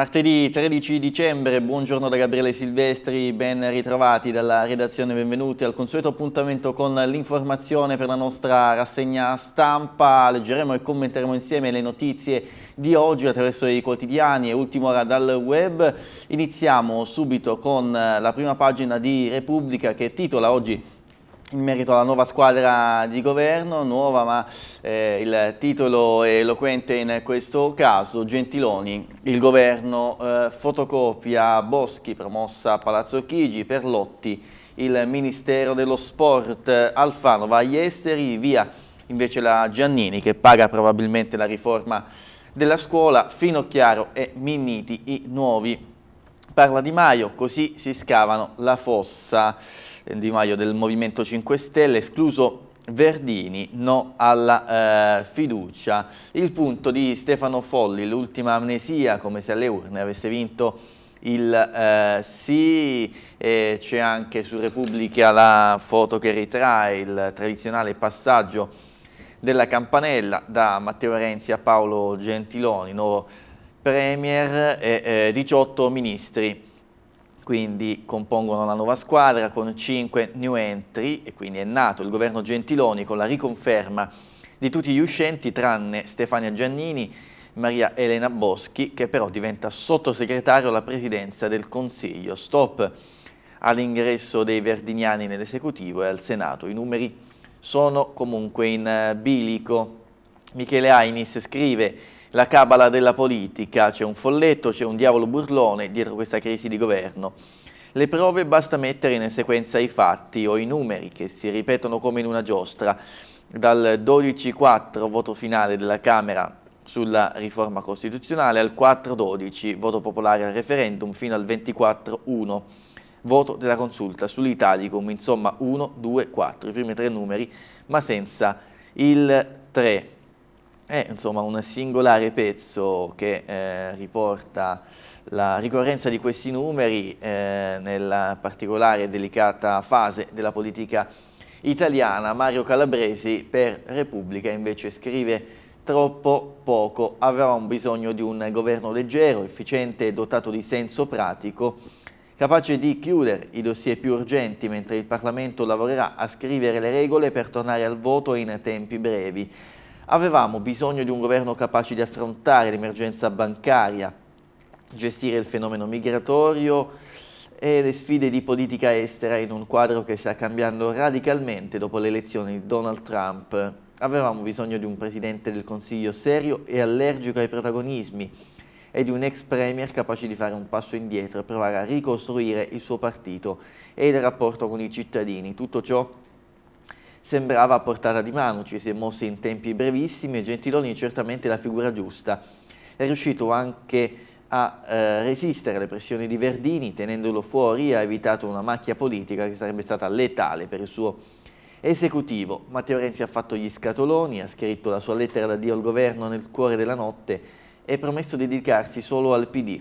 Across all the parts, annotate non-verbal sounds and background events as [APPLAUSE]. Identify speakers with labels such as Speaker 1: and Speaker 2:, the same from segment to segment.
Speaker 1: Martedì 13 dicembre, buongiorno da Gabriele Silvestri, ben ritrovati dalla redazione, benvenuti al consueto appuntamento con l'informazione per la nostra rassegna stampa. Leggeremo e commenteremo insieme le notizie di oggi attraverso i quotidiani e ultimo ora dal web. Iniziamo subito con la prima pagina di Repubblica che titola oggi in merito alla nuova squadra di governo, nuova ma eh, il titolo è eloquente in questo caso, Gentiloni, il governo, eh, fotocopia Boschi promossa a Palazzo Chigi, Perlotti, il Ministero dello Sport, Alfano va agli esteri, via invece la Giannini che paga probabilmente la riforma della scuola, Finocchiaro e Minniti i nuovi. Parla Di Maio, così si scavano la fossa. Di Maio del Movimento 5 Stelle, escluso Verdini, no alla eh, fiducia. Il punto di Stefano Folli, l'ultima amnesia, come se alle urne avesse vinto il eh, sì, c'è anche su Repubblica la foto che ritrae il tradizionale passaggio della campanella da Matteo Renzi a Paolo Gentiloni, nuovo Premier e 18 eh, ministri quindi compongono la nuova squadra con cinque new entry e quindi è nato il governo Gentiloni con la riconferma di tutti gli uscenti tranne Stefania Giannini, Maria Elena Boschi che però diventa sottosegretario alla presidenza del Consiglio. Stop all'ingresso dei verdiniani nell'esecutivo e al Senato. I numeri sono comunque in bilico. Michele Ainis scrive la cabala della politica, c'è un folletto, c'è un diavolo burlone dietro questa crisi di governo. Le prove basta mettere in sequenza i fatti o i numeri che si ripetono come in una giostra. Dal 12-4 voto finale della Camera sulla riforma costituzionale al 4-12 voto popolare al referendum fino al 24-1 voto della consulta sull'Italicum, insomma 1, 2, 4, i primi tre numeri ma senza il 3. È insomma un singolare pezzo che eh, riporta la ricorrenza di questi numeri eh, nella particolare e delicata fase della politica italiana. Mario Calabresi per Repubblica invece scrive troppo poco, avevamo bisogno di un governo leggero, efficiente e dotato di senso pratico, capace di chiudere i dossier più urgenti mentre il Parlamento lavorerà a scrivere le regole per tornare al voto in tempi brevi. Avevamo bisogno di un governo capace di affrontare l'emergenza bancaria, gestire il fenomeno migratorio e le sfide di politica estera in un quadro che sta cambiando radicalmente dopo le elezioni di Donald Trump. Avevamo bisogno di un presidente del Consiglio serio e allergico ai protagonismi e di un ex premier capace di fare un passo indietro e provare a ricostruire il suo partito e il rapporto con i cittadini. Tutto ciò sembrava a portata di mano, ci si è mossi in tempi brevissimi e Gentiloni è certamente la figura giusta. È riuscito anche a eh, resistere alle pressioni di Verdini, tenendolo fuori ha evitato una macchia politica che sarebbe stata letale per il suo esecutivo. Matteo Renzi ha fatto gli scatoloni, ha scritto la sua lettera d'addio al governo nel cuore della notte e promesso di dedicarsi solo al PD.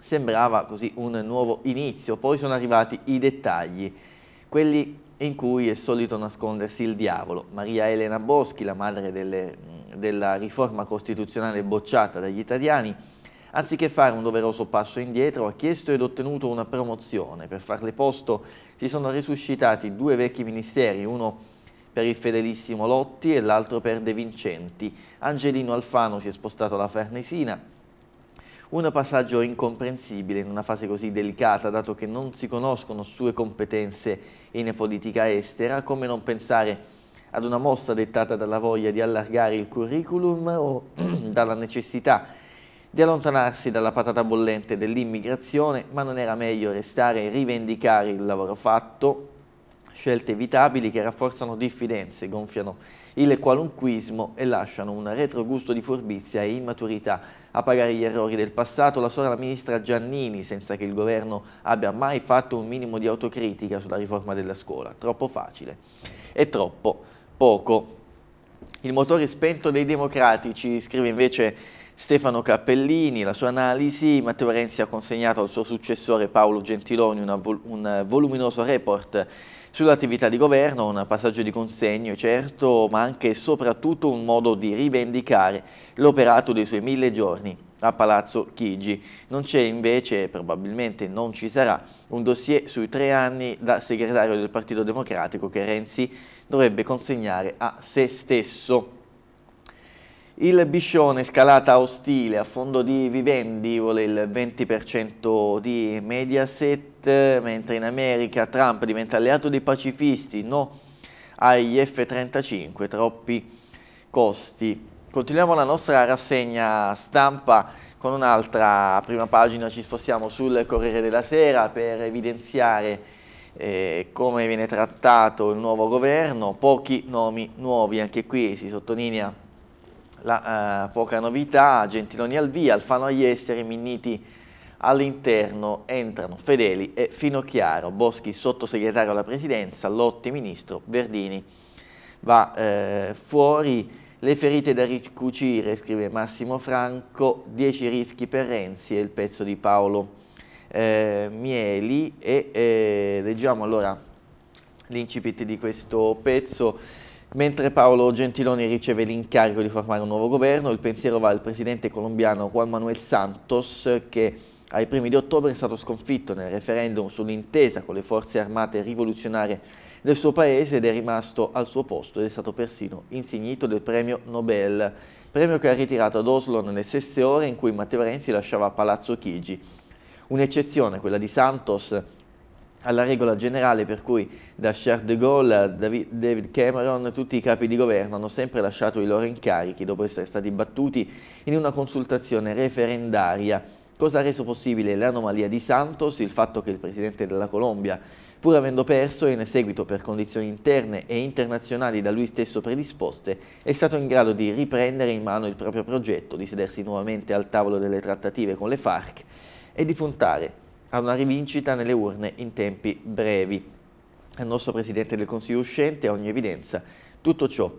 Speaker 1: Sembrava così un nuovo inizio, poi sono arrivati i dettagli, quelli in cui è solito nascondersi il diavolo. Maria Elena Boschi, la madre delle, della riforma costituzionale bocciata dagli italiani, anziché fare un doveroso passo indietro, ha chiesto ed ottenuto una promozione. Per farle posto si sono risuscitati due vecchi ministeri, uno per il fedelissimo Lotti e l'altro per De Vincenti. Angelino Alfano si è spostato alla Farnesina, un passaggio incomprensibile in una fase così delicata, dato che non si conoscono sue competenze in politica estera, come non pensare ad una mossa dettata dalla voglia di allargare il curriculum o [CLEARS THROAT] dalla necessità di allontanarsi dalla patata bollente dell'immigrazione, ma non era meglio restare e rivendicare il lavoro fatto, scelte evitabili che rafforzano diffidenze, gonfiano il qualunquismo e lasciano un retrogusto di furbizia e immaturità. A pagare gli errori del passato la sola ministra Giannini, senza che il governo abbia mai fatto un minimo di autocritica sulla riforma della scuola. Troppo facile e troppo poco. Il motore spento dei democratici, scrive invece Stefano Cappellini, la sua analisi, Matteo Renzi ha consegnato al suo successore Paolo Gentiloni un, un voluminoso report Sull'attività di governo un passaggio di consegno certo, ma anche e soprattutto un modo di rivendicare l'operato dei suoi mille giorni a Palazzo Chigi. Non c'è invece, probabilmente non ci sarà, un dossier sui tre anni da segretario del Partito Democratico che Renzi dovrebbe consegnare a se stesso. Il Biscione scalata ostile a fondo di Vivendi vuole il 20% di Mediaset, mentre in America Trump diventa alleato dei pacifisti, no agli F-35, troppi costi. Continuiamo la nostra rassegna stampa con un'altra prima pagina, ci spostiamo sul Corriere della Sera per evidenziare eh, come viene trattato il nuovo governo, pochi nomi nuovi, anche qui si sottolinea la eh, poca novità, Gentiloni al via, Alfano agli esteri, Minniti all'interno, entrano Fedeli e Finocchiaro, Boschi sottosegretario alla presidenza, Lotti ministro, Verdini va eh, fuori, le ferite da ricucire, scrive Massimo Franco, 10 rischi per Renzi e il pezzo di Paolo eh, Mieli e eh, leggiamo allora l'incipit di questo pezzo Mentre Paolo Gentiloni riceve l'incarico di formare un nuovo governo, il pensiero va al presidente colombiano Juan Manuel Santos che ai primi di ottobre è stato sconfitto nel referendum sull'intesa con le forze armate rivoluzionarie del suo paese ed è rimasto al suo posto ed è stato persino insignito del premio Nobel, premio che ha ritirato ad Oslo nelle stesse ore in cui Matteo Renzi lasciava Palazzo Chigi. Un'eccezione, quella di Santos, alla regola generale per cui da Charles de Gaulle a David Cameron tutti i capi di governo hanno sempre lasciato i loro incarichi dopo essere stati battuti in una consultazione referendaria. Cosa ha reso possibile l'anomalia di Santos, il fatto che il presidente della Colombia, pur avendo perso e in seguito per condizioni interne e internazionali da lui stesso predisposte, è stato in grado di riprendere in mano il proprio progetto, di sedersi nuovamente al tavolo delle trattative con le FARC e di puntare a una rivincita nelle urne in tempi brevi. Al nostro Presidente del Consiglio uscente, a ogni evidenza, tutto ciò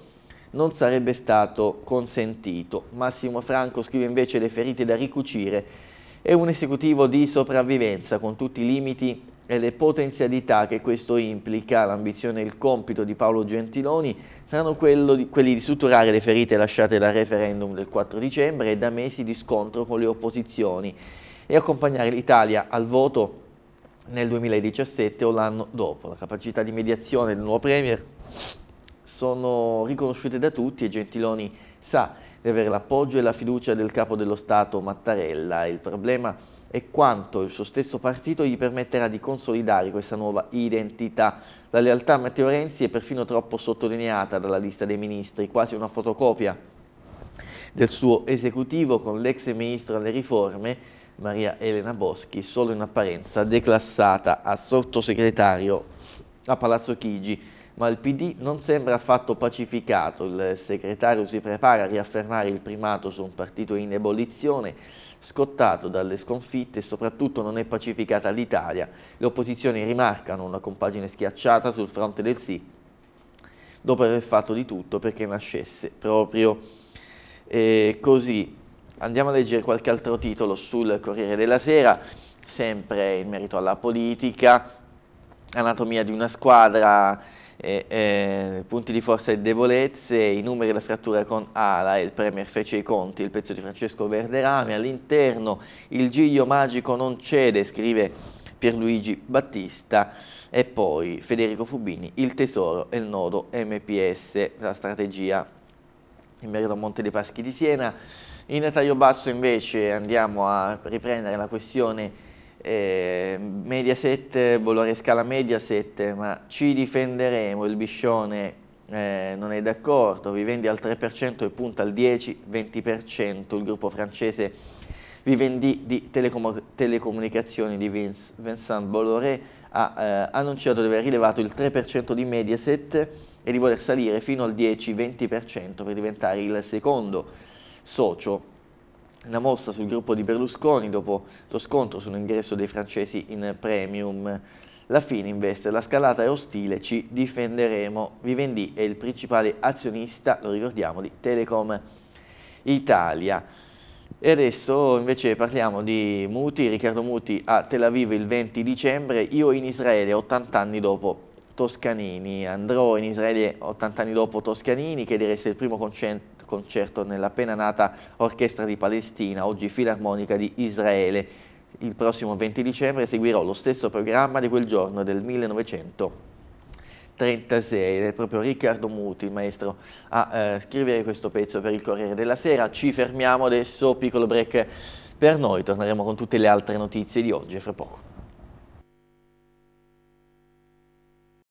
Speaker 1: non sarebbe stato consentito. Massimo Franco scrive invece le ferite da ricucire è un esecutivo di sopravvivenza con tutti i limiti e le potenzialità che questo implica, l'ambizione e il compito di Paolo Gentiloni saranno di, quelli di suturare le ferite lasciate dal referendum del 4 dicembre e da mesi di scontro con le opposizioni e accompagnare l'Italia al voto nel 2017 o l'anno dopo. La capacità di mediazione del nuovo Premier sono riconosciute da tutti e Gentiloni sa di avere l'appoggio e la fiducia del capo dello Stato Mattarella. Il problema è quanto il suo stesso partito gli permetterà di consolidare questa nuova identità. La lealtà a Matteo Renzi è perfino troppo sottolineata dalla lista dei ministri, quasi una fotocopia del suo esecutivo con l'ex ministro alle riforme Maria Elena Boschi, solo in apparenza declassata a sottosegretario a Palazzo Chigi, ma il PD non sembra affatto pacificato. Il segretario si prepara a riaffermare il primato su un partito in ebollizione, scottato dalle sconfitte e soprattutto non è pacificata l'Italia. Le opposizioni rimarcano una compagine schiacciata sul fronte del sì, dopo aver fatto di tutto perché nascesse proprio eh, così Andiamo a leggere qualche altro titolo sul Corriere della Sera, sempre in merito alla politica, anatomia di una squadra, eh, eh, punti di forza e debolezze, i numeri della frattura con Ala e il Premier fece i conti, il pezzo di Francesco Verderame, all'interno il Giglio Magico non cede, scrive Pierluigi Battista e poi Federico Fubini, il tesoro e il nodo MPS, la strategia in merito a Monte dei Paschi di Siena. In taglio basso invece andiamo a riprendere la questione eh, Mediaset, Bologna Scala Mediaset, ma ci difenderemo, il Biscione eh, non è d'accordo, vi vendi al 3% e punta al 10-20%, il gruppo francese Vivendi di telecom telecomunicazioni di Vince, Vincent Bolloré ha eh, annunciato di aver rilevato il 3% di Mediaset e di voler salire fino al 10-20% per diventare il secondo socio. La mossa sul gruppo di Berlusconi dopo lo scontro sull'ingresso dei francesi in premium. La fine Fininvest, la scalata è ostile, ci difenderemo. Vivendi è il principale azionista, lo ricordiamo, di Telecom Italia. E adesso invece parliamo di Muti, Riccardo Muti a Tel Aviv il 20 dicembre, io in Israele 80 anni dopo Toscanini, andrò in Israele 80 anni dopo Toscanini, che diresse il primo concerto concerto nell'appena nata Orchestra di Palestina, oggi Filarmonica di Israele. Il prossimo 20 dicembre seguirò lo stesso programma di quel giorno del 1900. 36, ed è proprio Riccardo Muti, il maestro, a eh, scrivere questo pezzo per il Corriere della Sera. Ci fermiamo adesso, piccolo break per noi, torneremo con tutte le altre notizie di oggi fra poco.